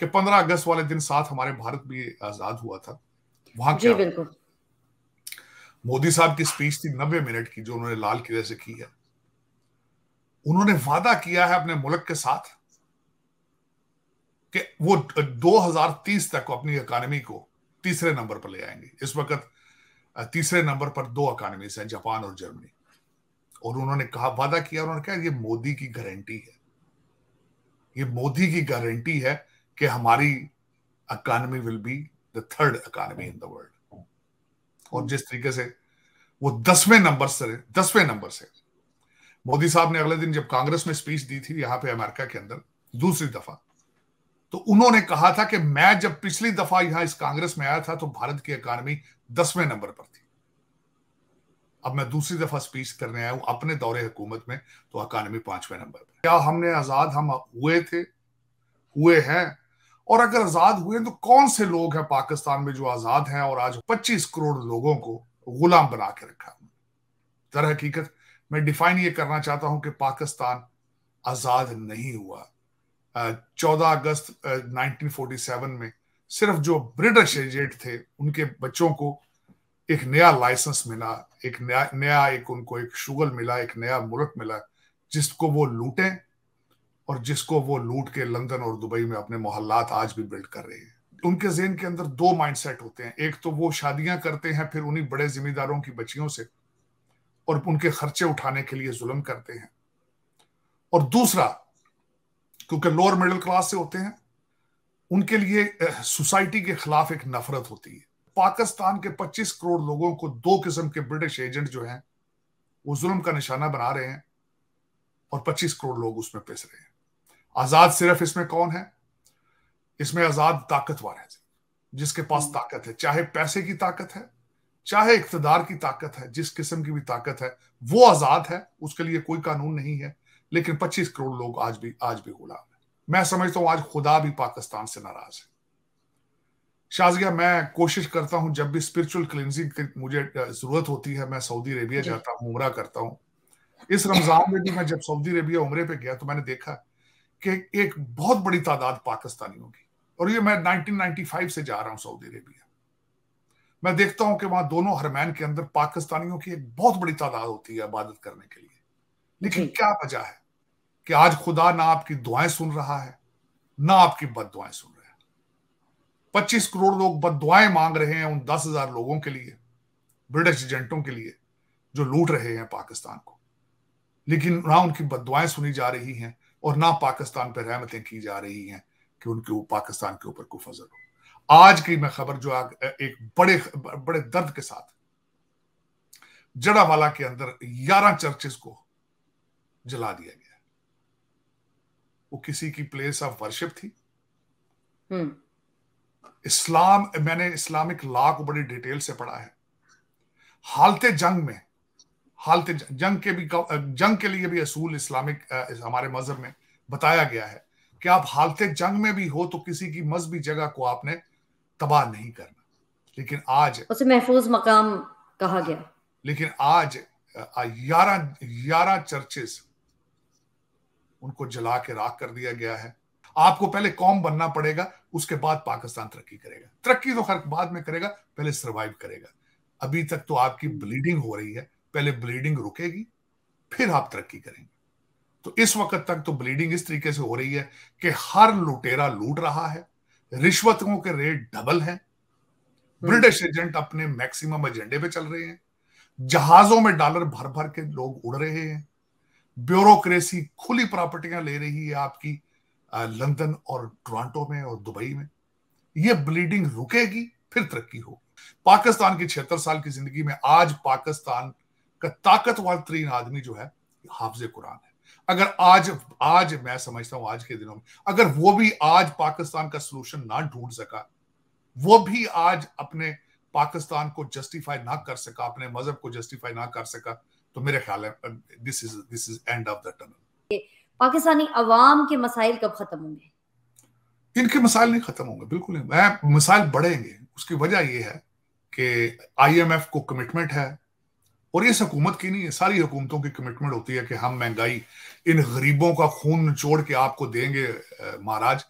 कि 15 अगस्त वाले दिन साथ हमारे भारत भी आजाद हुआ था वहां क्या मोदी साहब की स्पीच थी नब्बे मिनट की जो उन्होंने लाल किले से की है उन्होंने वादा किया है अपने मुल्क के साथ कि वो 2030 तक अपनी इकानमी को तीसरे नंबर पर ले आएंगे इस वक्त तीसरे नंबर पर दो अकानमीज हैं जापान और जर्मनी और उन्होंने कहा वादा किया उन्होंने कहा ये मोदी की गारंटी है ये मोदी की गारंटी है कि हमारी economy will be the third economy in the world और जिस तरीके से वो दसवें नंबर से दसवें नंबर से मोदी साहब ने अगले दिन जब कांग्रेस में स्पीच दी थी यहां पे अमेरिका के अंदर दूसरी दफा तो उन्होंने कहा था कि मैं जब पिछली दफा यहां इस कांग्रेस में आया था तो भारत की अकानमी दसवें नंबर पर थी अब मैं दूसरी दफा स्पीच करने आया हूं अपने दौरे हुकूमत में तो अकानमी पांचवें नंबर पर क्या हमने आजाद हम हुए थे हुए हैं और अगर आजाद हुए तो कौन से लोग हैं पाकिस्तान में जो आजाद हैं और आज 25 करोड़ लोगों को गुलाम बना के रखा दर हकीकत मैं डिफाइन ये करना चाहता हूं कि पाकिस्तान आजाद नहीं हुआ चौदह अगस्त 1947 में सिर्फ जो ब्रिटिश एजेंट थे उनके बच्चों को एक नया लाइसेंस मिला एक नया नया एक उनको एक शुगल मिला एक नया मुल्क मिला जिसको वो लूटें और जिसको वो लूट के लंदन और दुबई में अपने मोहल्लात आज भी बिल्ड कर रहे हैं उनके जेन के अंदर दो माइंडसेट होते हैं एक तो वो शादियां करते हैं फिर उन्हीं बड़े जिम्मेदारों की बच्चियों से और उनके खर्चे उठाने के लिए जुल्म करते हैं और दूसरा क्योंकि लोअर मिडिल क्लास से होते हैं उनके लिए सोसाइटी के खिलाफ एक नफरत होती है पाकिस्तान के 25 करोड़ लोगों को दो किस्म के ब्रिटिश एजेंट जो हैं वो जुल्म का निशाना बना रहे हैं और 25 करोड़ लोग उसमें पिस रहे हैं आजाद सिर्फ इसमें कौन है इसमें आजाद ताकतवर है जिसके पास हम्म। ताकत है चाहे पैसे की ताकत है चाहे इकतदार की ताकत है जिस किस्म की भी ताकत है वो आजाद है उसके लिए कोई कानून नहीं है लेकिन 25 करोड़ लोग आज भी आज भी गुलाम है मैं समझता हूं आज खुदा भी पाकिस्तान से नाराज है शाजिया मैं कोशिश करता हूं जब भी स्पिरिचुअल क्लिनजिंग की मुझे जरूरत होती है मैं सऊदी अरेबिया जाता हूँ उमरा करता हूँ इस रमजान में भी मैं जब सऊदी अरेबिया उमरे पे गया तो मैंने देखा कि एक बहुत बड़ी तादाद पाकिस्तानियों की और ये मैं 1995 से जा रहा हूं सऊदी अरेबिया मैं देखता हूं कि वहां दोनों हरमैन के अंदर पाकिस्तानियों की एक बहुत बड़ी तादाद होती है इबादत करने के लिए लेकिन क्या वजह है कि आज खुदा ना आपकी दुआएं सुन रहा है ना आपकी बद दुआएं सुन रहे हैं पच्चीस करोड़ लोग बद दुआएं मांग रहे हैं उन दस हजार लोगों के लिए ब्रिटिश एजेंटों के लिए जो लूट रहे हैं पाकिस्तान को लेकिन ना उनकी बद दुआएं सुनी जा रही हैं और ना पाकिस्तान पर रहमतें की जा रही हैं कि उनके पाकिस्तान के ऊपर को फजल हो आज की मैं खबर जो एक बड़े बड़े दर्द के साथ जड़ावाला के अंदर ग्यारह चर्चेस को जला दिया गया वो किसी की प्लेस ऑफ वर्शिप थी हम्म। इस्लाम मैंने इस्लामिक लॉ को बड़ी डिटेल से पढ़ा है हालते जंग में हालत जंग के भी जंग के लिए भी असूल इस्लामिक हमारे मजहब में बताया गया है कि आप हालत जंग में भी हो तो किसी की मजहबी जगह को आपने तबाह नहीं करना लेकिन आज उसे महफूज मकाम कहा गया लेकिन आज ग्यारह ग्यारह चर्चेस उनको जला के राख कर दिया गया है आपको पहले कौम बनना पड़ेगा उसके बाद पाकिस्तान तरक्की करेगा तरक्की तो हर बाद में करेगा पहले सर्वाइव करेगा अभी तक तो आपकी ब्लीडिंग हो रही है पहले ब्लीडिंग रुकेगी फिर आप तरक्की करेंगे तो इस वक्त तक तो ब्लीडिंग इस तरीके से हो रही है कि हर लुटेरा लूट रहा है रिश्वतों के रेट डबल हैं ब्रिटिश हम्म। एजेंट अपने मैक्सिमम एजेंडे पे चल रहे हैं जहाजों में डॉलर भर भर के लोग उड़ रहे हैं ब्यूरोक्रेसी खुली प्रॉपर्टियां ले रही है आपकी लंदन और टोरंटो में और दुबई में ये ब्लीडिंग रुकेगी फिर तरक्की होगी पाकिस्तान की छिहत्तर साल की जिंदगी में आज पाकिस्तान का ताकतवर तरीन आदमी जो है हाफज कुरान है अगर आज आज मैं समझता हूं आज के दिनों में अगर वो भी आज पाकिस्तान का सोल्यूशन ना ढूंढ सका वो भी आज अपने पाकिस्तान को जस्टिफाई ना कर सका अपने मजहब को जस्टिफाई ना कर सका तो मेरे ख्याल है this is this is end of the tunnel Pakistani अवाम के मसाइल कब खत्म होंगे इनके मसाइल नहीं खत्म होंगे बिल्कुल नहीं मैं मसाइल बढ़ेंगे उसकी वजह यह है कि आईएमएफ को कमिटमेंट है और ये हुकूमत की नहीं है सारी हुकूमतों की कमिटमेंट होती है कि हम महंगाई इन गरीबों का खून निचोड़ के आपको देंगे महाराज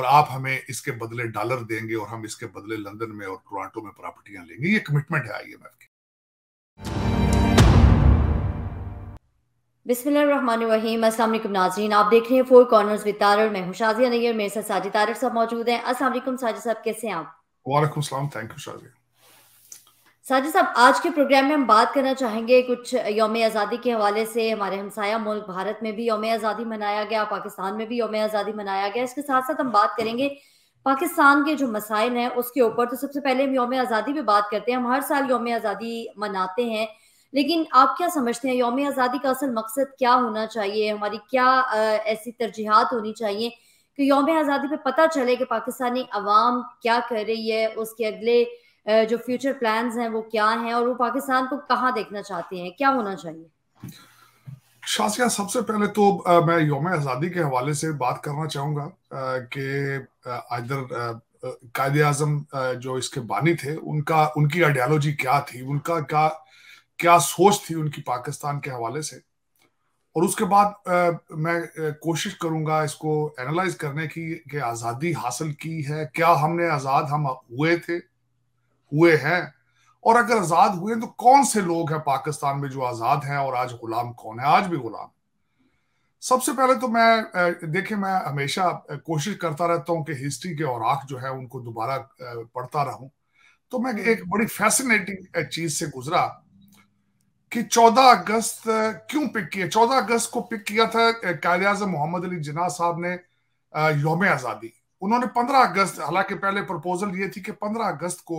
और आप हमें इसके बदले डॉलर देंगे और हम इसके बदले लंदन में और टोरंटो में प्रॉपर्टियां लेंगे ये कमिटमेंट है आईएमएफ की बिस्मिल्लाहिर्रहमानिर्रहीम अस्सलाम नाजरीन आप देख रहे हैं फोर कॉर्नर्स विद तारर मैं हूं शाजिया नैयर मेरे साथ साजिद तारर साहब मौजूद हैं अस्सलाम वालेकुम साजिद साहब कैसे हैं आप वालेकुम सलाम थैंक यू शाजिया साजिद साहब आज के प्रोग्राम में हम बात करना चाहेंगे कुछ योम आज़ादी के हवाले से हमारे हमसाया मुल्क भारत में भी योम आज़ादी मनाया गया पाकिस्तान में भी योम आज़ादी मनाया गया इसके साथ साथ हम बात करेंगे पाकिस्तान के जो मसाइल हैं उसके ऊपर तो सबसे पहले हम योम आज़ादी पे बात करते हैं हम हर साल योम आज़ादी मनाते हैं लेकिन आप क्या समझते हैं योम आज़ादी का असल मकसद क्या होना चाहिए हमारी क्या ऐसी तरजीहत होनी चाहिए कि योम आज़ादी पर पता चले कि पाकिस्तानी अवाम क्या कर रही है उसके अगले जो फ्यूचर प्लान हैं वो क्या हैं और वो पाकिस्तान को कहाँ देखना चाहते हैं क्या होना चाहिए शासिया सबसे पहले तो आ, मैं योम आज़ादी के हवाले से बात करना चाहूंगा कि इधर कायद आजम जो इसके बानी थे उनका उनकी आइडियालॉजी क्या थी उनका क्या क्या सोच थी उनकी पाकिस्तान के हवाले से और उसके बाद आ, मैं कोशिश करूंगा इसको एनालाइज करने की कि आज़ादी हासिल की है क्या हमने आज़ाद हम हुए थे हुए हैं और अगर आजाद हुए तो कौन से लोग हैं पाकिस्तान में जो आजाद हैं और आज गुलाम कौन है आज भी गुलाम सबसे पहले तो मैं देखिए मैं हमेशा कोशिश करता रहता हूं कि हिस्ट्री के और आख जो है उनको दोबारा पढ़ता रहूं तो मैं हम्म। एक बड़ी फैसिनेटिंग चीज से गुजरा कि 14 अगस्त क्यों पिक किया 14 अगस्त को पिक किया था कायद अजम मोहम्मद अली जिना साहब ने योम आज़ादी उन्होंने 15 अगस्त हालांकि पहले प्रपोजल ये थी कि 15 अगस्त को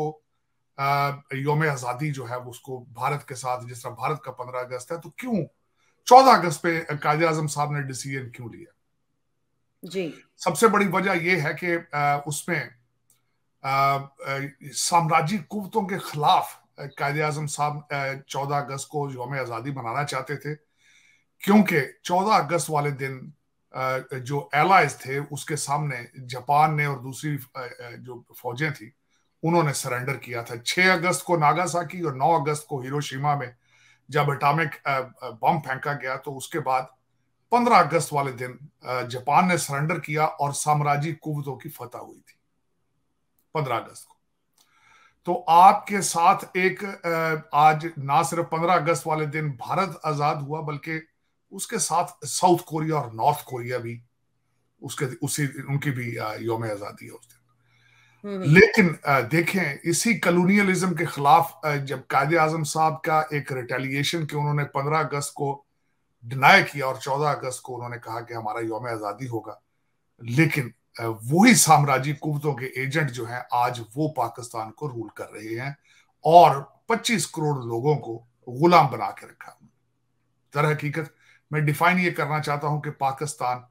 योम आज़ादी जो है उसको भारत के साथ जिस तरह भारत का पंद्रह अगस्त है तो क्यों चौदह अगस्त पे कायद आजम साहब ने डिसीजन क्यों लिया जी सबसे बड़ी वजह यह है कि उसमें साम्राज्य कुवतों के खिलाफ कायद आजम साहब चौदह अगस्त को योम आज़ादी मनाना चाहते थे क्योंकि चौदह अगस्त वाले दिन जो एलाइज थे उसके सामने जापान ने और दूसरी जो फौजें थी उन्होंने सरेंडर किया था 6 अगस्त को नागासाकी और 9 अगस्त को हिरोशिमा में जब अटामिक बम फेंका गया तो उसके बाद 15 अगस्त वाले दिन जापान ने सरेंडर किया और साम्राज्य कुवतों की फतह हुई थी 15 अगस्त को तो आपके साथ एक आज ना सिर्फ 15 अगस्त वाले दिन भारत आजाद हुआ बल्कि उसके साथ साउथ कोरिया और नॉर्थ कोरिया भी उसके उसी उनकी भी योम आजादी है उस हम्म। लेकिन देखें इसी कलोनियलिज्म के खिलाफ जब कायदे आजम साहब का एक रिटेलिएशन के उन्होंने 15 अगस्त को डिनाई किया और 14 अगस्त को उन्होंने कहा कि हमारा योम आज़ादी होगा लेकिन वही साम्राज्य कुतों के एजेंट जो हैं आज वो पाकिस्तान को रूल कर रहे हैं और 25 करोड़ लोगों को गुलाम बना के रखा दर हकीकत मैं डिफाइन ये करना चाहता हूं कि पाकिस्तान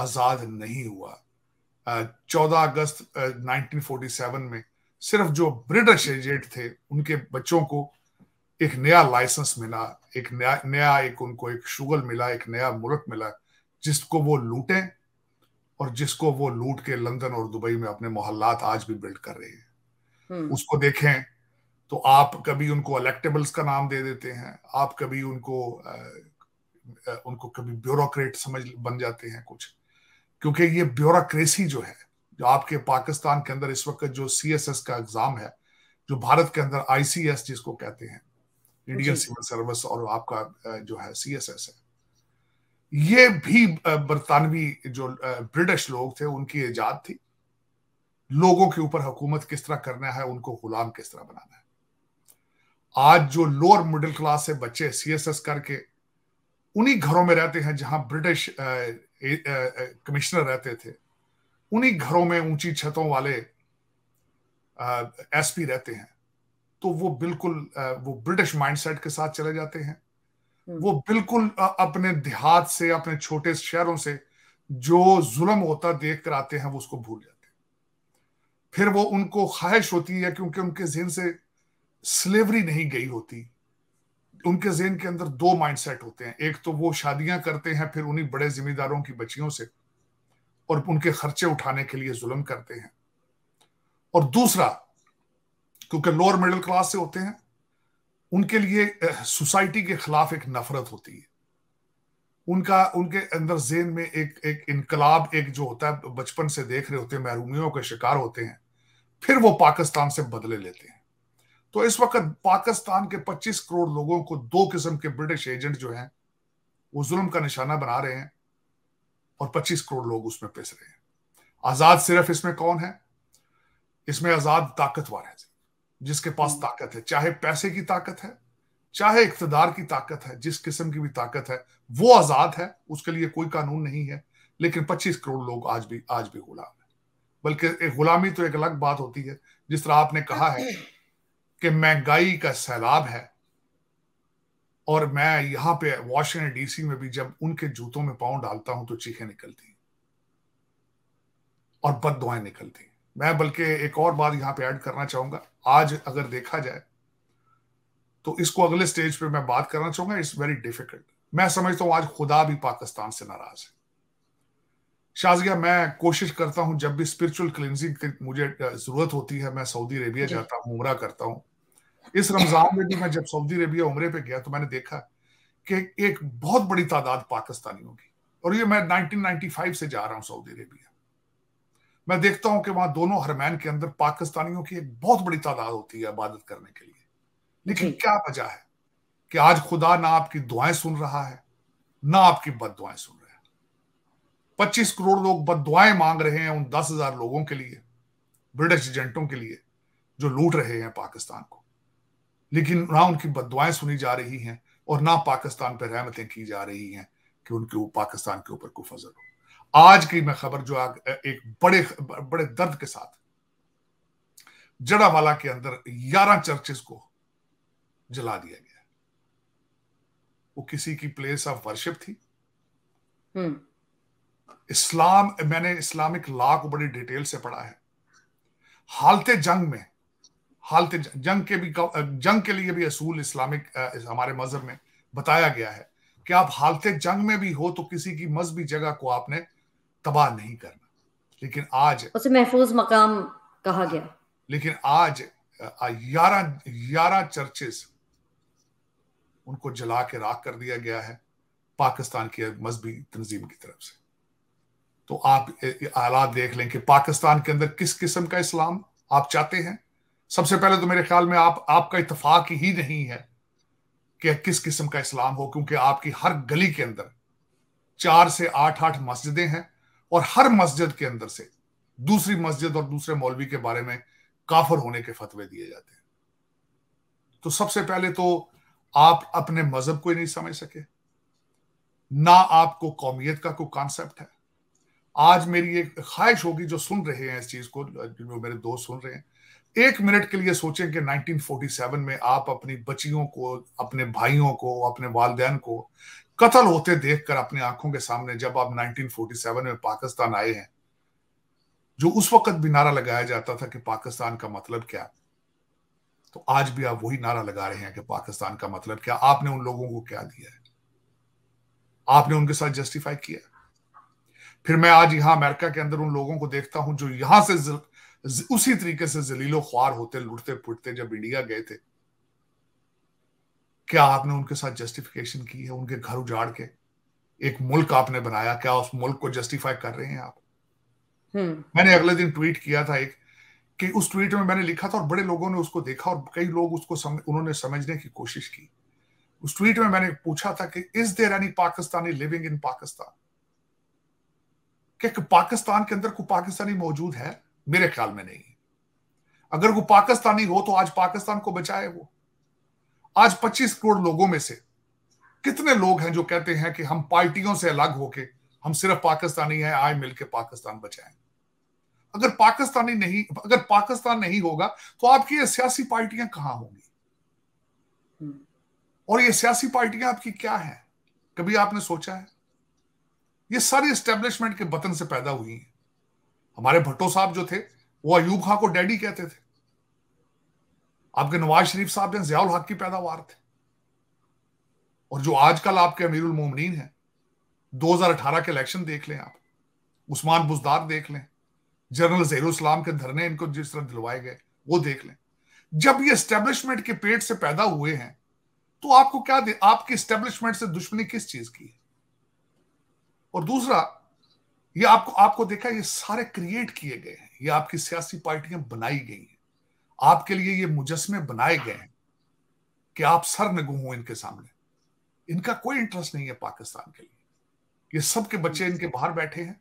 आज़ाद नहीं हुआ चौदह अगस्त 1947 में सिर्फ जो ब्रिटिश एजेंट थे उनके बच्चों को एक नया लाइसेंस मिला एक नया नया एक उनको एक शुगल मिला एक नया मुल्क मिला जिसको वो लूटे और जिसको वो लूट के लंदन और दुबई में अपने मोहल्लात आज भी बिल्ड कर रहे हैं हम्म। उसको देखें तो आप कभी उनको इलेक्टेबल्स का नाम दे देते हैं आप कभी उनको आ, उनको कभी ब्यूरोक्रेट समझ बन जाते हैं कुछ क्योंकि ये ब्यूरोक्रेसी जो है जो आपके पाकिस्तान के अंदर इस वक्त जो सीएसएस का एग्जाम है जो भारत के अंदर आईसीएस जिसको कहते हैं इंडियन सिविल सर्विस और आपका जो है सीएसएस है ये भी बरतानवी जो ब्रिटिश लोग थे उनकी ईजाद थी लोगों के ऊपर हुकूमत किस तरह करना है उनको गुलाम किस तरह बनाना है आज जो लोअर मिडिल क्लास से बच्चे सीएसएस करके उन्हीं घरों में रहते हैं जहां ब्रिटिश कमिश्नर रहते थे उन्हीं घरों में ऊंची छतों वाले एसपी रहते हैं तो वो बिल्कुल वो ब्रिटिश माइंडसेट के साथ चले जाते हैं हम्म। वो बिल्कुल अपने देहात से अपने छोटे शहरों से जो जुल्म होता देख कर आते हैं वो उसको भूल जाते हैं फिर वो उनको ख्वाहिश होती है क्योंकि उनके जहन से स्लेवरी नहीं गई होती उनके जेन के अंदर दो माइंडसेट होते हैं एक तो वो शादियां करते हैं फिर उन्हीं बड़े जिम्मेदारों की बच्चियों से और उनके खर्चे उठाने के लिए जुल्म करते हैं और दूसरा क्योंकि लोअर मिडिल क्लास से होते हैं उनके लिए सोसाइटी के खिलाफ एक नफरत होती है उनका उनके अंदर जेन में एक एक इनकलाब एक जो होता है बचपन से देख रहे होते हैं महरूमियों के शिकार होते हैं फिर वो पाकिस्तान से बदले लेते हैं तो इस वक्त पाकिस्तान के 25 करोड़ लोगों को दो किस्म के ब्रिटिश एजेंट जो हैं वो जुल्म का निशाना बना रहे हैं और 25 करोड़ लोग उसमें पिस रहे हैं आजाद सिर्फ इसमें कौन है इसमें आजाद ताकतवर है जिसके पास हम्म। ताकत है चाहे पैसे की ताकत है चाहे इकतदार की ताकत है जिस किस्म की भी ताकत है वो आजाद है उसके लिए कोई कानून नहीं है लेकिन 25 करोड़ लोग आज भी आज भी गुलाम है बल्कि एक गुलामी तो एक अलग बात होती है जिस तरह आपने कहा है कि महंगाई का सैलाब है और मैं यहां पे वॉशिंगटन डीसी में भी जब उनके जूतों में पांव डालता हूं तो चीखें निकलती और बद दुआएं निकलती मैं बल्कि एक और बात यहां पे ऐड करना चाहूंगा आज अगर देखा जाए तो इसको अगले स्टेज पे मैं बात करना चाहूंगा इट्स वेरी डिफिकल्ट मैं समझता हूं आज खुदा भी पाकिस्तान से नाराज है शाजिया मैं कोशिश करता हूं जब भी स्पिरिचुअल क्लिनजिंग की मुझे जरूरत होती है मैं सऊदी अरेबिया जाता हूँ उमरा करता हूं इस रमजान में भी मैं जब सऊदी अरेबिया उम्र पे गया तो मैंने देखा कि एक बहुत बड़ी तादाद पाकिस्तानियों की और ये मैं 1995 से जा रहा हूं सऊदी अरेबिया मैं देखता हूं कि वहां दोनों हरमैन के अंदर पाकिस्तानियों की एक बहुत बड़ी तादाद होती है इबादत करने के लिए लेकिन क्या वजह है कि आज खुदा ना आपकी दुआएं सुन रहा है ना आपकी बद दुआएं सुन रहे हैं पच्चीस करोड़ लोग बद दुआएं मांग रहे हैं उन दस हजार लोगों के लिए ब्रिटिश एजेंटों के लिए जो लूट रहे हैं पाकिस्तान को लेकिन ना उनकी बदवाएं सुनी जा रही हैं और ना पाकिस्तान पर रहमतें की जा रही हैं कि उनके पाकिस्तान के ऊपर को फजल हो आज की मैं खबर जो आग, एक बड़े बड़े दर्द के साथ जड़ावाला के अंदर ग्यारह चर्चेस को जला दिया गया वो किसी की प्लेस ऑफ वर्शिप थी हम्म। इस्लाम मैंने इस्लामिक लॉ को बड़ी डिटेल से पढ़ा है हालते जंग में हालत जंग के भी जंग के लिए भी असूल इस्लामिक हमारे मजहब में बताया गया है कि आप हालत जंग में भी हो तो किसी की मजहबी जगह को आपने तबाह नहीं करना लेकिन आज उसे महफूज मकाम कहा गया लेकिन आज ग्यारह ग्यारह चर्चेस उनको जला के राख कर दिया गया है पाकिस्तान की मजहबी तंजीम की तरफ से तो आप आला देख लें कि पाकिस्तान के अंदर किस किस्म का इस्लाम आप चाहते हैं सबसे पहले तो मेरे ख्याल में आप आपका इतफाक ही नहीं है कि किस किस्म का इस्लाम हो क्योंकि आपकी हर गली के अंदर चार से आठ आठ मस्जिदें हैं और हर मस्जिद के अंदर से दूसरी मस्जिद और दूसरे मौलवी के बारे में काफर होने के फतवे दिए जाते हैं तो सबसे पहले तो आप अपने मजहब को ही नहीं समझ सके ना आपको कौमियत का कोई कॉन्सेप्ट है आज मेरी एक ख्वाहिश होगी जो सुन रहे हैं इस चीज को जो मेरे दोस्त सुन रहे हैं एक मिनट के लिए सोचें कि 1947 में आप अपनी बच्चियों को अपने भाइयों को अपने वालदेन को कत्ल होते देखकर अपने आंखों के सामने जब आप 1947 में पाकिस्तान आए हैं जो उस वक्त भी नारा लगाया जाता था कि पाकिस्तान का मतलब क्या तो आज भी आप वही नारा लगा रहे हैं कि पाकिस्तान का मतलब क्या आपने उन लोगों को क्या दिया है आपने उनके साथ जस्टिफाई किया फिर मैं आज यहां अमेरिका के अंदर उन लोगों को देखता हूं जो यहां से उसी तरीके से जलीलो ख्वार होते लुटते पुटते जब इंडिया गए थे क्या आपने उनके साथ जस्टिफिकेशन की है उनके घर उजाड़ के एक मुल्क आपने बनाया क्या उस मुल्क को जस्टिफाई कर रहे हैं आप हम्म। मैंने अगले दिन ट्वीट किया था एक कि उस ट्वीट में मैंने लिखा था और बड़े लोगों ने उसको देखा और कई लोग उसको सम, उन्होंने समझने की कोशिश की उस ट्वीट में मैंने पूछा था कि is there any Pakistani living in Pakistan क्या पाकिस्तान के अंदर कोई पाकिस्तानी मौजूद है मेरे ख्याल में नहीं अगर वो पाकिस्तानी हो तो आज पाकिस्तान को बचाए वो आज 25 करोड़ लोगों में से कितने लोग हैं जो कहते हैं कि हम पार्टियों से अलग होके हम सिर्फ पाकिस्तानी हैं आए मिलके पाकिस्तान बचाएं अगर पाकिस्तानी नहीं अगर पाकिस्तान नहीं होगा तो आपकी ये सियासी पार्टियां कहां होंगी हम्म। और ये सियासी पार्टियां आपकी क्या है कभी आपने सोचा है ये सारी स्टेब्लिशमेंट के बतन से पैदा हुई हैं हमारे भट्टो साहब जो थे वो अयूब खां को डैडी कहते थे आपके नवाज शरीफ साहब जो जयाउल हक की पैदावार थे और जो आजकल आपके अमीरुल दो हैं 2018 के इलेक्शन देख लें आप उस्मान बुजदार देख लें जनरल जहरुस्लाम के धरने इनको जिस तरह दिलवाए गए वो देख लें जब ये स्टेब्लिशमेंट के पेट से पैदा हुए हैं तो आपको क्या दे आपकी स्टेब्लिशमेंट से दुश्मनी किस चीज की है और दूसरा ये आपको आपको देखा ये सारे क्रिएट किए गए हैं ये आपकी सियासी पार्टियां बनाई गई हैं आपके लिए ये मुजस्मे बनाए गए हैं कि आप सर गुम हो इनके सामने इनका कोई इंटरेस्ट नहीं है पाकिस्तान के लिए ये सबके बच्चे इनके बाहर बैठे हैं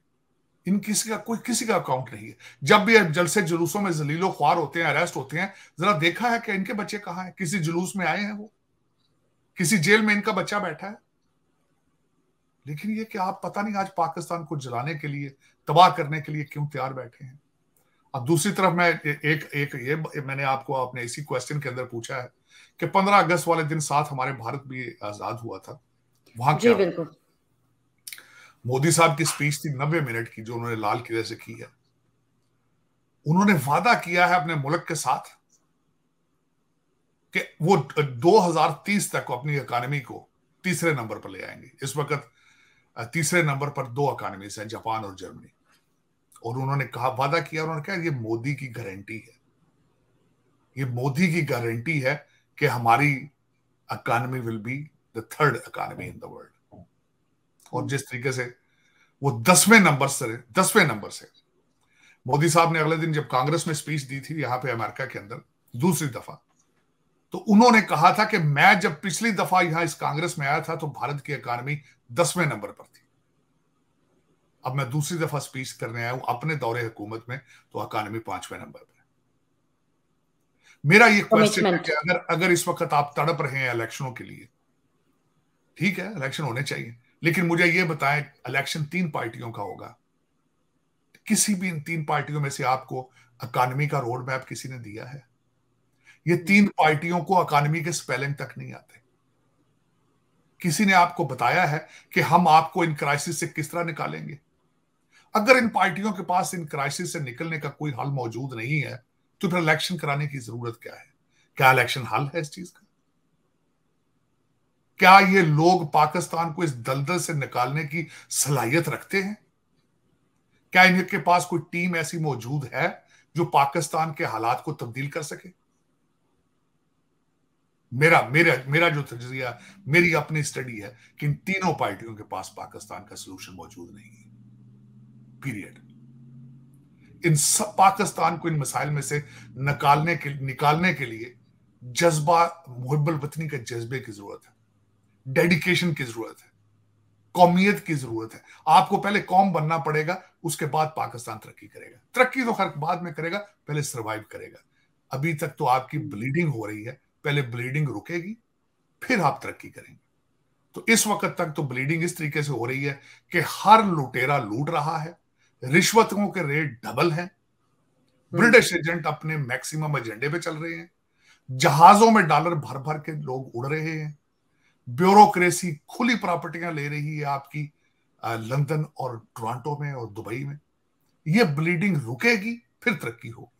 इन किसी का कोई किसी का अकाउंट नहीं है जब भी जलसे जुलूसों में जलीलो ख्वार होते हैं अरेस्ट होते हैं जरा देखा है कि इनके बच्चे कहाँ हैं किसी जुलूस में आए हैं वो किसी जेल में इनका बच्चा बैठा है लेकिन ये कि आप पता नहीं आज पाकिस्तान को जलाने के लिए तबाह करने के लिए क्यों तैयार बैठे हैं अब दूसरी तरफ मैं एक एक ये मैंने आपको आपने इसी क्वेश्चन के अंदर पूछा है कि 15 अगस्त वाले दिन साथ हमारे भारत भी आजाद हुआ था वहां क्या मोदी साहब की स्पीच थी नब्बे मिनट की जो उन्होंने लाल किले से की है उन्होंने वादा किया है अपने मुल्क के साथ कि वो 2030 तक अपनी इकानमी को तीसरे नंबर पर ले आएंगे इस वक्त तीसरे नंबर पर दो अकानमीज हैं जापान और जर्मनी और उन्होंने कहा वादा किया उन्होंने कहा ये मोदी की गारंटी है ये मोदी की गारंटी है कि हमारी economy will be the third economy in the world और जिस तरीके से वो दसवें नंबर से दसवें नंबर से मोदी साहब ने अगले दिन जब कांग्रेस में स्पीच दी थी यहां पे अमेरिका के अंदर दूसरी दफा तो उन्होंने कहा था कि मैं जब पिछली दफा यहां इस कांग्रेस में आया था तो भारत की इकॉनमी दसवें नंबर पर थी अब मैं दूसरी दफा स्पीच करने आया हूं अपने दौरे हुकूमत में तो इकॉनमी पांचवें नंबर पर मेरा ये क्वेश्चन है कि अगर अगर इस वक्त आप तड़प रहे हैं इलेक्शनों के लिए ठीक है इलेक्शन होने चाहिए लेकिन मुझे ये बताएं इलेक्शन तीन पार्टियों का होगा किसी भी इन तीन पार्टियों में से आपको अकानमी का रोड मैप किसी ने दिया है ये तीन पार्टियों को अकानमी के स्पेलिंग तक नहीं आते किसी ने आपको बताया है कि हम आपको इन क्राइसिस से किस तरह निकालेंगे अगर इन पार्टियों के पास इन क्राइसिस से निकलने का कोई हल मौजूद नहीं है तो फिर इलेक्शन कराने की जरूरत क्या है क्या इलेक्शन हल है इस चीज का क्या ये लोग पाकिस्तान को इस दलदल से निकालने की सलाहियत रखते हैं क्या इनके पास कोई टीम ऐसी मौजूद है जो पाकिस्तान के हालात को तब्दील कर सके मेरा मेरा मेरा जो तजिया मेरी अपनी स्टडी है कि इन तीनों पार्टियों के पास पाकिस्तान का सलूशन मौजूद नहीं है पीरियड इन सब पाकिस्तान को इन मिसाइल में से निकालने के निकालने के लिए जज्बा मुहबल वतनी के जज्बे की जरूरत है डेडिकेशन की जरूरत है कौमियत की जरूरत है आपको पहले कौम बनना पड़ेगा उसके बाद पाकिस्तान तरक्की करेगा तरक्की तो हर बाद में करेगा पहले सर्वाइव करेगा अभी तक तो आपकी ब्लीडिंग हो रही है पहले ब्लीडिंग रुकेगी फिर आप तरक्की करेंगे तो इस वक्त तक तो ब्लीडिंग इस तरीके से हो रही है कि हर लुटेरा लूट रहा है रिश्वतों के रेट डबल हैं ब्रिटिश हम्म। एजेंट अपने मैक्सिमम एजेंडे पे चल रहे हैं जहाजों में डॉलर भर भर के लोग उड़ रहे हैं ब्यूरोक्रेसी खुली प्रॉपर्टियां ले रही है आपकी लंदन और टोरंटो में और दुबई में ये ब्लीडिंग रुकेगी फिर तरक्की होगी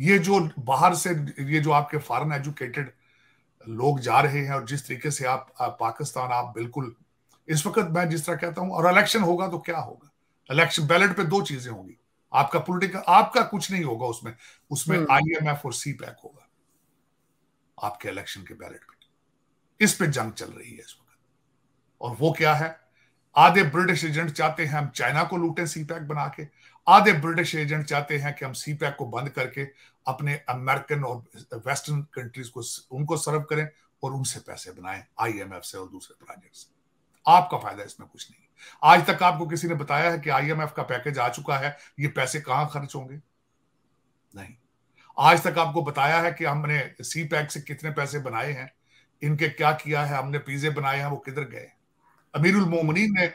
ये जो बाहर से ये जो आपके फॉरेन एजुकेटेड लोग जा रहे हैं और जिस तरीके से आप, पाकिस्तान आप बिल्कुल इस वक्त मैं जिस तरह कहता हूं और इलेक्शन होगा तो क्या होगा इलेक्शन बैलेट पे दो चीजें होंगी आपका पॉलिटिकल आपका कुछ नहीं होगा उसमें उसमें आईएमएफ हम्म। और सी पैक होगा आपके इलेक्शन के बैलेट पे इस पे जंग चल रही है इस वक्त और वो क्या है आधे ब्रिटिश एजेंट चाहते हैं हम चाइना को लूटे सी पैक बना के आधे ब्रिटिश एजेंट चाहते हैं कि हम सी को बंद करके अपने अमेरिकन और वेस्टर्न कंट्रीज को उनको सर्व करें और उनसे पैसे बनाएं आईएमएफ से और दूसरे प्रोजेक्ट से आपका फायदा इसमें कुछ नहीं आज तक आपको किसी ने बताया है कि आईएमएफ का पैकेज आ चुका है ये पैसे कहां खर्च होंगे नहीं आज तक आपको बताया है कि हमने सी पैक से कितने पैसे बनाए हैं इनके क्या किया है हमने पिज्जे बनाए हैं वो किधर गए अमीरुल मोमिनीन ने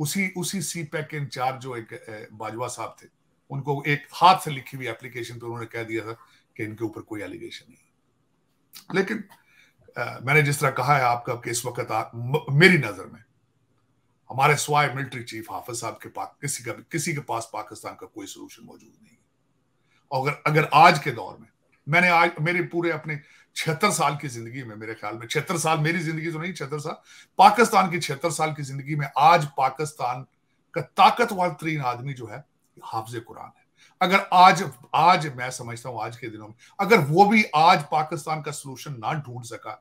उसी उसी सी पैक के इंचार्ज जो एक बाजवा साहब थे उनको एक हाथ से लिखी हुई एप्लीकेशन पर उन्होंने कह दिया था कि इनके ऊपर कोई एलिगेशन नहीं लेकिन आ, मैंने जिस तरह कहा है आपका कि इस वक्त आ, म, मेरी नजर में हमारे स्वाय मिलिट्री चीफ हाफिज साहब के पास किसी का किसी के पास पाकिस्तान का कोई सोल्यूशन मौजूद नहीं है और अगर अगर आज के दौर में मैंने आज मेरे पूरे अपने छिहत्तर साल की जिंदगी में मेरे ख्याल में छिहत्तर साल मेरी जिंदगी तो नहीं छिहत्तर साल पाकिस्तान की छिहत्तर साल की जिंदगी में आज पाकिस्तान का ताकतवर तरीन आदमी जो है हाफज कुरान है अगर आज आज मैं समझता हूं आज के दिनों में अगर वो भी आज पाकिस्तान का सोल्यूशन ना ढूंढ सका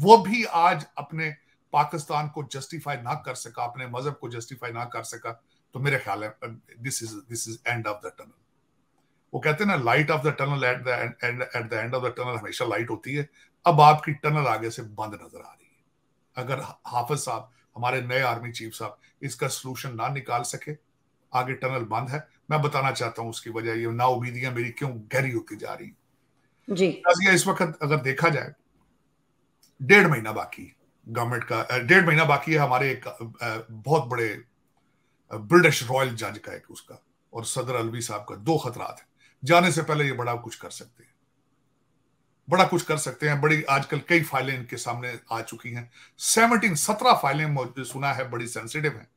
वो भी आज अपने पाकिस्तान को जस्टिफाई ना कर सका अपने मजहब को जस्टिफाई ना कर सका तो मेरे ख्याल है this is this is end of the tunnel वो कहते हैं ना light of the tunnel at the end at the end of the tunnel हमेशा लाइट होती है अब आपकी टनल आगे से बंद नजर आ रही है अगर हाफिज साहब हमारे नए आर्मी चीफ साहब इसका सोल्यूशन ना निकाल सके आगे टनल बंद है मैं बताना चाहता हूँ उसकी वजह ये उम्मीदियां मेरी क्यों गहरी होती जा रही जी इस वक्त अगर देखा जाए डेढ़ महीना बाकी गवर्नमेंट का डेढ़ महीना बाकी है हमारे एक बहुत बड़े ब्रिटिश रॉयल जज का एक उसका और सदर अलवी साहब का दो खतरा है जाने से पहले ये बड़ा कुछ कर सकते हैं बड़ा कुछ कर सकते हैं बड़ी आजकल कई फाइलें इनके सामने आ चुकी हैं सेवनटीन सत्रह फाइलें सुना है बड़ी सेंसिटिव हैं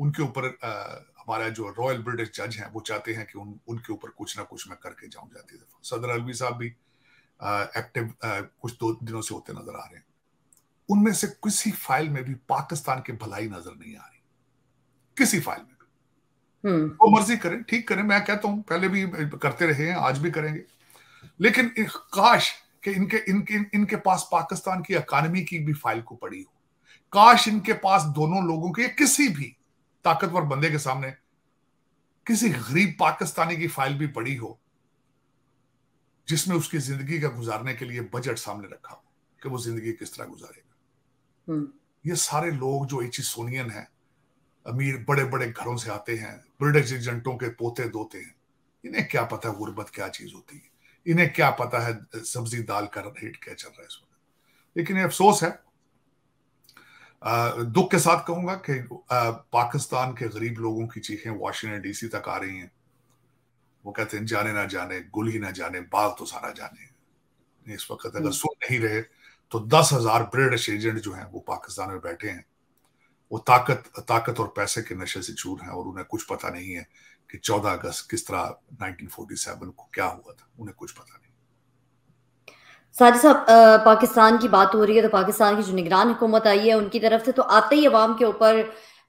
उनके ऊपर हमारा जो रॉयल ब्रिटिश जज हैं वो चाहते हैं कि उन उनके ऊपर कुछ ना कुछ मैं करके जाऊं जाती दफा सदर अलवी साहब भी आ, एक्टिव आ, कुछ दो दिनों से होते नजर आ रहे हैं उनमें से किसी फाइल में भी पाकिस्तान की भलाई नजर नहीं आ रही किसी फाइल में हम्म। वो मर्जी करें ठीक करें मैं कहता हूं पहले भी करते रहे हैं आज भी करेंगे लेकिन काश कि इनके इनके इनके पास पाकिस्तान की अकानमी की भी फाइल को पड़ी हो काश इनके पास दोनों लोगों के किसी भी ताकतवर बंदे के सामने किसी गरीब पाकिस्तानी की फाइल भी पड़ी हो जिसमें उसकी जिंदगी का गुजारने के लिए बजट सामने रखा हो कि वो जिंदगी किस तरह गुजारेगा हम्म। ये सारे लोग जो एची सोनियन है अमीर बड़े बड़े घरों से आते हैं ब्रिटिश एजेंटों के पोते दोते हैं इन्हें क्या पता है गुर्बत क्या चीज होती है इन्हें क्या पता है सब्जी दाल का रेट क्या चल रहा है इस वक्त लेकिन ये अफसोस है आ, दुख के साथ कहूंगा कि आ, पाकिस्तान के गरीब लोगों की चीखें वाशिंगटन डीसी तक आ रही हैं वो कहते हैं जाने ना जाने गुल ही ना जाने बाल तो सारा जाने इस वक्त अगर हम्म। सुन नहीं रहे तो दस हजार ब्रिटिश एजेंट जो हैं वो पाकिस्तान में बैठे हैं वो ताकत ताकत और पैसे के नशे से चूर हैं और उन्हें कुछ पता नहीं है कि 14 अगस्त किस तरह 1947 को क्या हुआ था उन्हें कुछ पता नहीं साजिद साहब पाकिस्तान की बात हो रही है तो पाकिस्तान की जो निगरान हुकूमत आई है उनकी तरफ से तो आते ही आवाम के ऊपर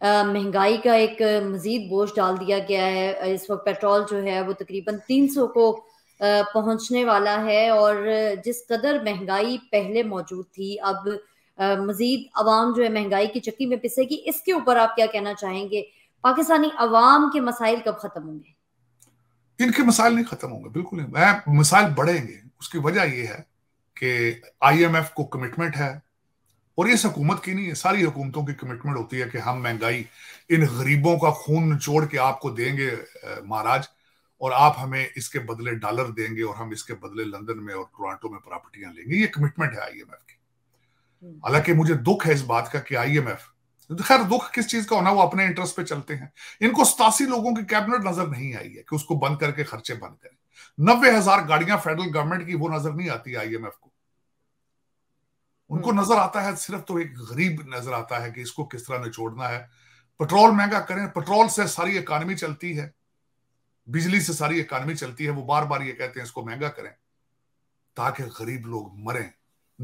महंगाई का एक मजीद बोझ डाल दिया गया है इस वक्त पेट्रोल जो है वो तकरीबन 300 को पहुंचने वाला है और जिस कदर महंगाई पहले मौजूद थी अब मजीद आवाम जो है महंगाई की चक्की में पिसेगी इसके ऊपर आप क्या कहना चाहेंगे पाकिस्तानी अवाम के मसाइल कब खत्म होंगे इनके मसाइल नहीं खत्म होंगे बिल्कुल नहीं मसाइल बढ़ेंगे उसकी वजह यह है कि आईएमएफ को कमिटमेंट है और इस हुकूमत की नहीं है सारी हुकूमतों की कमिटमेंट होती है कि हम महंगाई इन गरीबों का खून छोड़ के आपको देंगे महाराज और आप हमें इसके बदले डॉलर देंगे और हम इसके बदले लंदन में और टोरंटो में प्रॉपर्टियां लेंगे ये कमिटमेंट है आईएमएफ की हम्म। हालांकि मुझे दुख है इस बात का कि आईएमएफ खैर दुख किस चीज का होना वो अपने इंटरेस्ट पे चलते हैं इनको सतासी लोगों की कैबिनेट नजर नहीं आई है कि उसको बंद करके खर्चे बंद करें नब्बे हजार गाड़ियां फेडरल गवर्नमेंट की वो नजर नहीं आती आईएमएफ को उनको हम्म। नजर आता है सिर्फ तो एक गरीब नजर आता है कि इसको किस तरह निचोड़ना है पेट्रोल महंगा करें पेट्रोल से सारी इकॉनमी चलती है बिजली से सारी इकॉनमी चलती है वो बार बार ये कहते हैं इसको महंगा करें ताकि गरीब लोग मरें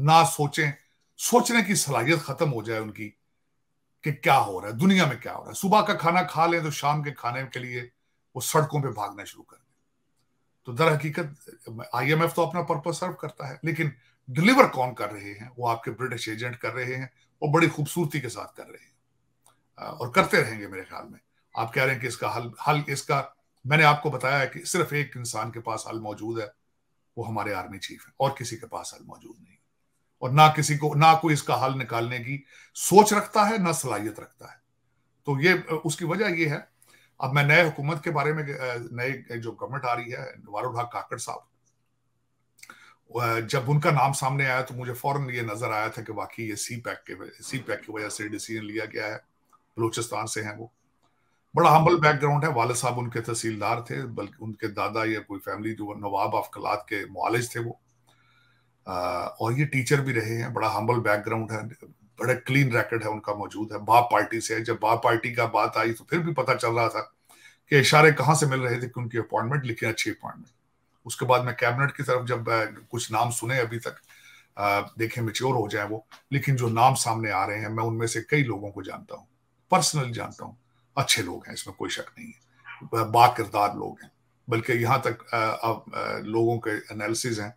ना सोचें सोचने की सलाहियत खत्म हो जाए उनकी कि क्या हो रहा है दुनिया में क्या हो रहा है सुबह का खाना खा लें तो शाम के खाने के लिए वो सड़कों पे भागना शुरू कर दें तो दर हकीकत आईएमएफ तो अपना पर्पज सर्व करता है लेकिन डिलीवर कौन कर रहे हैं वो आपके ब्रिटिश एजेंट कर रहे हैं और बड़ी खूबसूरती के साथ कर रहे हैं और करते रहेंगे मेरे ख्याल में आप कह रहे हैं कि इसका हल हल इसका मैंने आपको बताया है कि सिर्फ एक इंसान के पास हल मौजूद है वो हमारे आर्मी चीफ है और किसी के पास हल मौजूद नहीं और ना किसी को ना कोई इसका हल निकालने की सोच रखता है ना सलाहियत रखता है तो ये उसकी वजह ये है अब मैं नए हुकूमत के बारे में नए जो गवर्नमेंट आ रही है वारुल काकड़ साहब जब उनका नाम सामने आया तो मुझे फौरन ये नजर आया था कि वाकई ये सी पैक के सी पैक की वजह से डिसीजन लिया गया है बलूचिस्तान से हैं वो बड़ा हम्बल बैकग्राउंड है वाले साहब उनके तहसीलदार थे बल्कि उनके दादा या कोई फैमिली जो नवाब अफकलात के मालिज थे वो और ये टीचर भी रहे हैं बड़ा हम्बल बैकग्राउंड है बड़े क्लीन रैकेट है उनका मौजूद है बाप पार्टी से है जब बाप पार्टी का बात आई तो फिर भी पता चल रहा था कि इशारे कहाँ से मिल रहे थे कि उनकी अपॉइंटमेंट लिखे अच्छी अपॉइंटमेंट उसके बाद मैं कैबिनेट की तरफ जब कुछ नाम सुने अभी तक देखें मेच्योर हो जाए वो लेकिन जो नाम सामने आ रहे हैं मैं उनमें से कई लोगों को जानता हूँ पर्सनली जानता हूँ अच्छे लोग हैं इसमें कोई शक नहीं है बा किरदार लोग हैं बल्कि यहाँ तक आ, आ, आ, लोगों के एनालिसिस हैं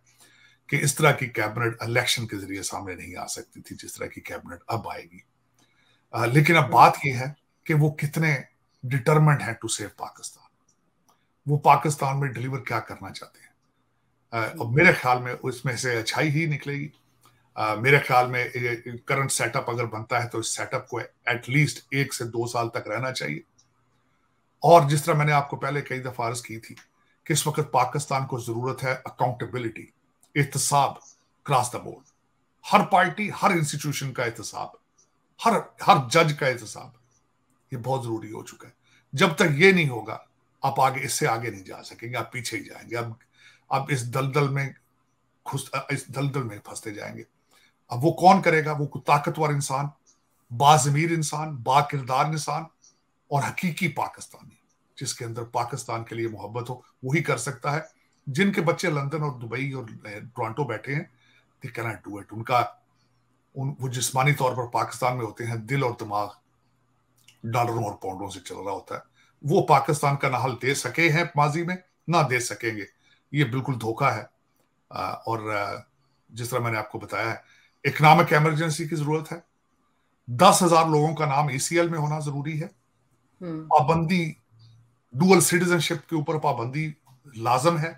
कि इस तरह की कैबिनेट इलेक्शन के जरिए सामने नहीं आ सकती थी जिस तरह की कैबिनेट अब आएगी आ, लेकिन अब बात यह है कि वो कितने डिटर्मेंट हैं टू सेव पाकिस्तान वो पाकिस्तान में डिलीवर क्या करना चाहते हैं और मेरे ख्याल में उसमें से अच्छाई ही निकलेगी आ, मेरे ख्याल में करंट सेटअप अगर बनता है तो इस सेटअप को एटलीस्ट एक से दो साल तक रहना चाहिए और जिस तरह मैंने आपको पहले कई दफा अर्ज की थी कि इस वक्त पाकिस्तान को जरूरत है अकाउंटेबिलिटी एहतसाब क्रॉस द बोर्ड हर पार्टी हर इंस्टीट्यूशन का एहतसाब हर हर जज का एहतसाब ये बहुत जरूरी हो चुका है जब तक ये नहीं होगा आप आगे इससे आगे नहीं जा सकेंगे आप पीछे ही जाएंगे अब आप इस दलदल में खुस इस दलदल में फंसते जाएंगे अब वो कौन करेगा वो ताकतवर इंसान बाजमीर इंसान बाकिरदार इंसान और हकीकी पाकिस्तानी जिसके अंदर पाकिस्तान के लिए मोहब्बत हो वही कर सकता है जिनके बच्चे लंदन और दुबई और टोरंटो बैठे हैं दे कैनॉट डू इट उनका उन वो जिस्मानी तौर पर पाकिस्तान में होते हैं दिल और दिमाग डॉलरों और पाउंडों से चल रहा होता है वो पाकिस्तान का नाहल दे सके हैं माजी में ना दे सकेंगे ये बिल्कुल धोखा है और जिस तरह मैंने आपको बताया है इकनॉमिक एमरजेंसी की जरूरत है दस हजार लोगों का नाम एसीएल में होना जरूरी है हम्म। पाबंदी डुअल सिटीजनशिप के ऊपर पाबंदी लाजम है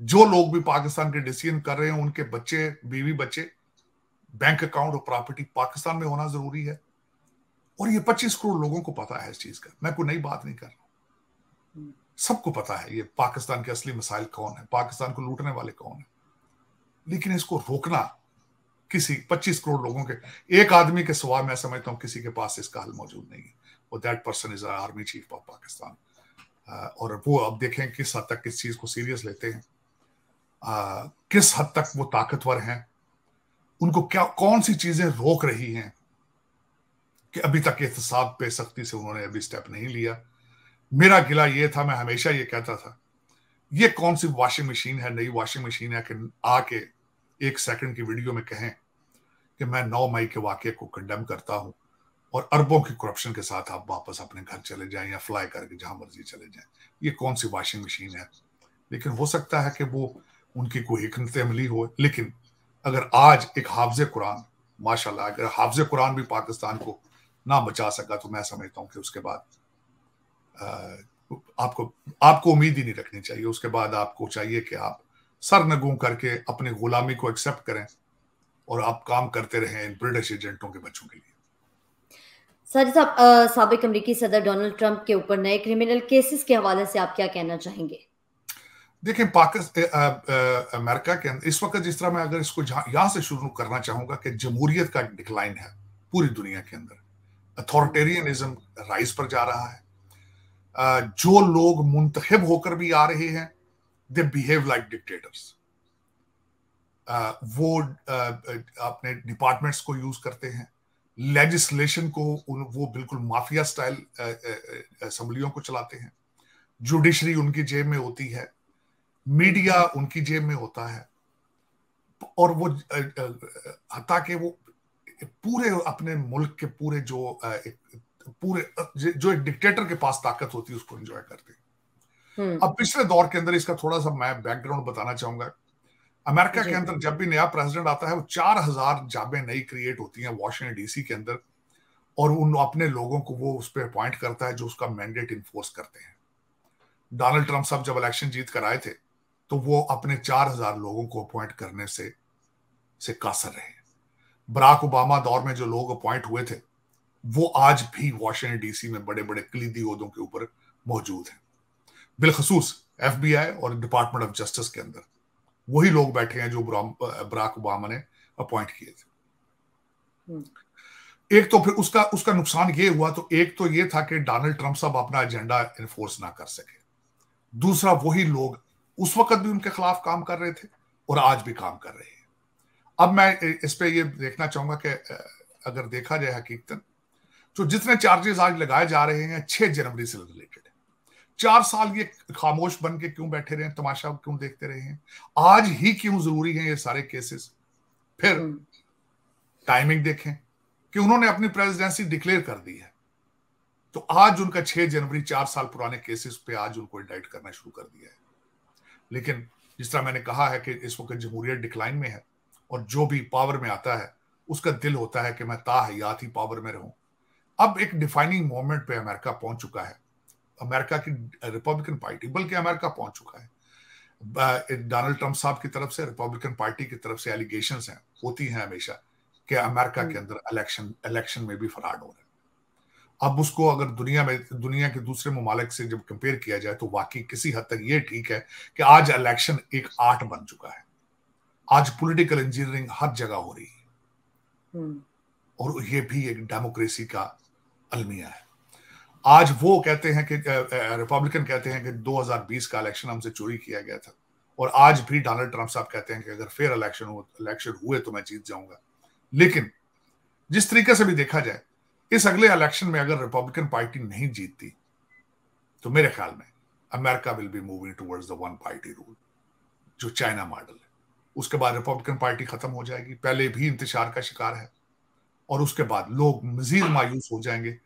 जो लोग भी पाकिस्तान के डिसीजन कर रहे हैं उनके बच्चे बीवी बच्चे बैंक अकाउंट और प्रॉपर्टी पाकिस्तान में होना जरूरी है और ये 25 करोड़ लोगों को पता है इस चीज का मैं कोई नई बात नहीं कर रहा हूं सबको पता है ये पाकिस्तान के असली मिसाइल कौन है पाकिस्तान को लूटने वाले कौन है लेकिन इसको रोकना किसी पच्चीस करोड़ लोगों के एक आदमी के सवाल मैं समझता हूँ किसी के पास इसका हल मौजूद नहीं है और that person is army chief of Pakistan और वो अब देखें किस हद तक किस चीज को सीरियस लेते हैं आ, किस हद तक वो ताकतवर हैं उनको क्या कौन सी चीजें रोक रही हैं कि अभी तक एहतसाब पे सख्ती से उन्होंने अभी स्टेप नहीं लिया मेरा गिला ये था मैं हमेशा ये कहता था ये कौन सी वॉशिंग मशीन है नई वॉशिंग मशीन है कि आके एक सेकंड की वीडियो में कहें कि मैं नौ मई के वाक्य को कंडेम करता हूं और अरबों की करप्शन के साथ आप वापस अपने घर चले जाएं या फ्लाई करके जहां मर्जी चले जाएं ये कौन सी वॉशिंग मशीन है लेकिन हो सकता है कि वो उनकी कोई एक फैमिली हो लेकिन अगर आज एक हाफज कुरान माशाल्लाह अगर हाफज कुरान भी पाकिस्तान को ना बचा सका तो मैं समझता हूँ कि उसके बाद आपको आपको उम्मीद ही नहीं रखनी चाहिए उसके बाद आपको चाहिए कि आप सर नगू करके अपने गुलामी को एक्सेप्ट करें और आप काम करते रहें इन ब्रिटिश एजेंटों के बच्चों के लिए सर साहब सबक अमरीकी सदर डोनाल्ड ट्रंप के ऊपर नए क्रिमिनल केसेस के हवाले से आप क्या कहना चाहेंगे देखें पाकिस्तान अमेरिका के अंदर इस वक्त जिस तरह मैं अगर इसको यहां से शुरू करना चाहूंगा कि जमहूरियत का डिक्लाइन है पूरी दुनिया के अंदर अथॉरिटेरियनिज्म राइज पर जा रहा है जो लोग मुंतखब होकर भी आ रहे हैं दे बिहेव लाइक डिक्टेटर्स वो अपने डिपार्टमेंट्स को यूज करते हैं लेजिस्लेशन को वो बिल्कुल माफिया स्टाइल असम्बलियों को चलाते हैं जुडिशरी उनकी जेब में होती है मीडिया उनकी जेब में होता है और वो हता के वो पूरे अपने मुल्क के पूरे जो पूरे जो एक डिक्टेटर के पास ताकत होती है उसको एंजॉय करते हैं हम्म। अब पिछले दौर के अंदर इसका थोड़ा सा मैं बैकग्राउंड बताना चाहूंगा अमेरिका के अंदर जब भी नया प्रेसिडेंट आता है वो चार हजार जाबे नई क्रिएट होती हैं वॉशिंगटन डीसी के अंदर और उन अपने लोगों को वो उस पर अपॉइंट करता है जो उसका मैंडेट इन्फोर्स करते हैं डोनाल्ड ट्रंप साहब जब इलेक्शन जीत कर आए थे तो वो अपने 4000 लोगों को अपॉइंट करने से से कासर रहे बराक ओबामा दौर में जो लोग अपॉइंट हुए थे वो आज भी वॉशिंगटन डीसी में बड़े बड़े कलीदी उदों के ऊपर मौजूद हैं बिलखसूस एफ और डिपार्टमेंट ऑफ जस्टिस के अंदर वही लोग बैठे हैं जो बराक ओबामा ने अपॉइंट किए थे हम्म। एक तो फिर उसका उसका नुकसान ये हुआ तो एक तो ये था कि डोनाल्ड ट्रंप साहब अपना एजेंडा इन्फोर्स ना कर सके दूसरा वही लोग उस वक्त भी उनके खिलाफ काम कर रहे थे और आज भी काम कर रहे हैं अब मैं इस पर यह देखना चाहूंगा कि अगर देखा जाए हकीकतन तो जितने चार्जेस आज लगाए जा रहे हैं छह जनवरी से रिलेटेड चार साल ये खामोश बन के क्यों बैठे रहे तमाशा क्यों देखते रहे हैं आज ही क्यों जरूरी है ये सारे केसेस फिर टाइमिंग हम्म। देखें कि उन्होंने अपनी प्रेसिडेंसी डिक्लेयर कर दी है तो आज उनका 6 जनवरी चार साल पुराने केसेस पे आज उनको इंडाइट करना शुरू कर दिया है लेकिन जिस तरह मैंने कहा है कि इस वक्त जमहूरियत डिक्लाइन में है और जो भी पावर में आता है उसका दिल होता है कि मैं ताहयात ही पावर में रहूं अब एक डिफाइनिंग मोमेंट पे अमेरिका पहुंच चुका है अमेरिका की रिपब्लिकन पार्टी बल्कि अमेरिका पहुंच चुका है डोनाल्ड ट्रंप साहब की तरफ से रिपब्लिकन पार्टी की तरफ से एलिगेशन हैं होती हैं हमेशा कि अमेरिका के हम्म। अंदर इलेक्शन इलेक्शन में भी फ्रॉड हो रहा है अब उसको अगर दुनिया में दुनिया के दूसरे ममालिक से जब कंपेयर किया जाए तो वाकई किसी हद तक ये ठीक है कि आज इलेक्शन एक आर्ट बन चुका है आज पॉलिटिकल इंजीनियरिंग हर जगह हो रही है हम्म। और ये भी एक डेमोक्रेसी का अलमिया है आज वो कहते हैं कि रिपब्लिकन कहते हैं कि 2020 का इलेक्शन हमसे चोरी किया गया था और आज भी डोनाल्ड ट्रंप साहब कहते हैं कि अगर फेयर इलेक्शन हो इलेक्शन हुए तो मैं जीत जाऊंगा लेकिन जिस तरीके से भी देखा जाए इस अगले इलेक्शन में अगर रिपब्लिकन पार्टी नहीं जीतती तो मेरे ख्याल में America will be moving towards the one party rule जो चाइना मॉडल है उसके बाद रिपब्लिकन पार्टी खत्म हो जाएगी पहले भी इंतजार का शिकार है और उसके बाद लोग मजीद मायूस हो जाएंगे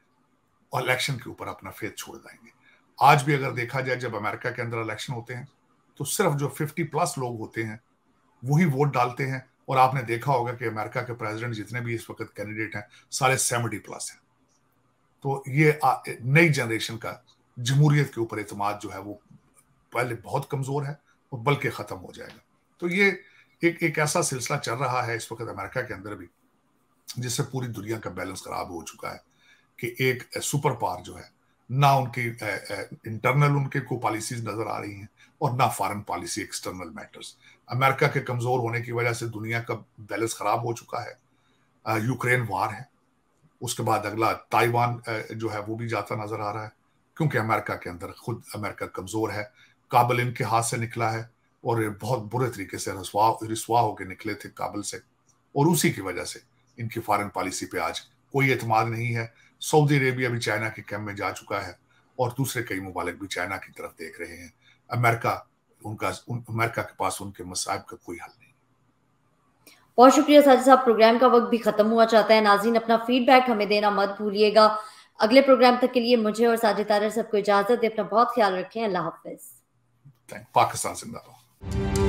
और इलेक्शन के ऊपर अपना फेथ छोड़ जाएंगे आज भी अगर देखा जाए जब अमेरिका के अंदर इलेक्शन होते हैं तो सिर्फ जो फिफ्टी प्लस लोग होते हैं वही वोट डालते हैं और आपने देखा होगा कि अमेरिका के प्रेसिडेंट जितने भी इस वक्त कैंडिडेट हैं सारे सेवेंटी प्लस हैं तो ये नई जनरेशन का जमहूरियत के ऊपर अतमाद जो है वो पहले बहुत कमज़ोर है और बल्कि ख़त्म हो जाएगा तो ये एक एक ऐसा सिलसिला चल रहा है इस वक्त अमेरिका के अंदर भी जिससे पूरी दुनिया का बैलेंस खराब हो चुका है कि एक सुपर पावर जो है ना उनकी इंटरनल उनके को पॉलिसीज नज़र आ रही हैं और ना foreign policy external matters America के कमजोर होने की वजह से दुनिया का बैलेंस खराब हो चुका है यूक्रेन वार है उसके बाद अगला ताइवान जो है वो भी जाता नजर आ रहा है क्योंकि अमेरिका के अंदर खुद अमेरिका कमजोर है काबल इनके हाथ से निकला है और बहुत बुरे तरीके से रसवा रसवा होकर निकले थे काबल से और उसी की वजह से इनकी फॉरेन पॉलिसी पे आज कोई एतमाद नहीं है सऊदी अरेबिया भी चाइना के कैम्प में जा चुका है और दूसरे कई ममालिक भी चाइना की तरफ देख रहे हैं अमेरिका उनका उन, अमेरिका के पास उनके मसाइब का कोई हल नहीं बहुत शुक्रिया साजिद साहब प्रोग्राम का वक्त भी खत्म हुआ चाहता है नाजीन अपना फीडबैक हमें देना मत भूलिएगा अगले प्रोग्राम तक के लिए मुझे और साजिद तारा सबको इजाजत दे अपना बहुत ख्याल रखें अल्लाह हाफिज पाकिस्तान जिंदाबाद